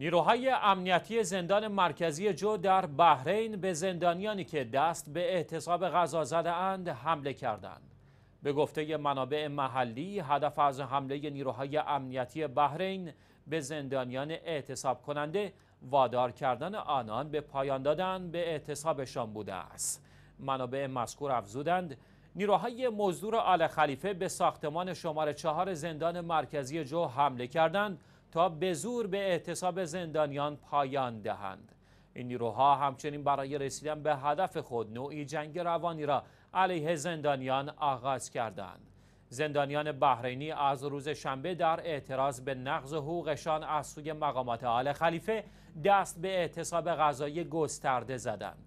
نیروهای امنیتی زندان مرکزی جو در بحرین به زندانیانی که دست به احتساب غذا زده اند حمله کردند. به گفته منابع محلی هدف از حمله نیروهای امنیتی بحرین به زندانیان احتساب کننده وادار کردن آنان به پایان دادن به احتسابشان بوده است. منابع مذکور افزودند نیروهای مزدور آل خلیفه به ساختمان شماره چهار زندان مرکزی جو حمله کردند تا به زور به اعتصاب زندانیان پایان دهند این نیروها همچنین برای رسیدن به هدف خود نوعی جنگ روانی را علیه زندانیان آغاز کردند زندانیان بحرینی از روز شنبه در اعتراض به نقض حقوقشان از سوی مقامات آل خلیفه دست به اعتصاب غذایی گسترده زدند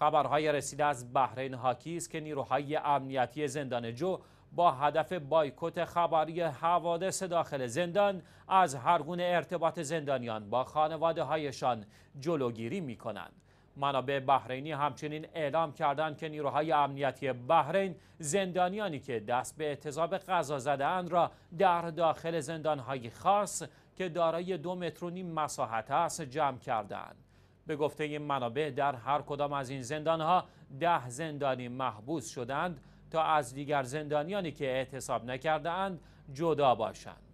خبرهای رسیده از بحرین حاکی است که نیروهای امنیتی زندان جو با هدف بایکوت خبری حوادث داخل زندان از هرگونه ارتباط زندانیان با خانواده هایشان جلوگیری می کنند. منابع بحرینی همچنین اعلام کردند که نیروهای امنیتی بحرین زندانیانی که دست به اعتصاب غذا زدهاند را در داخل زندانهای خاص که دارای دو متر و نیم مساحت است جمع کردند. به گفته این منابع در هر کدام از این زندانها ده زندانی محبوس شدند تا از دیگر زندانیانی که اعتصاب نکرده جدا باشند.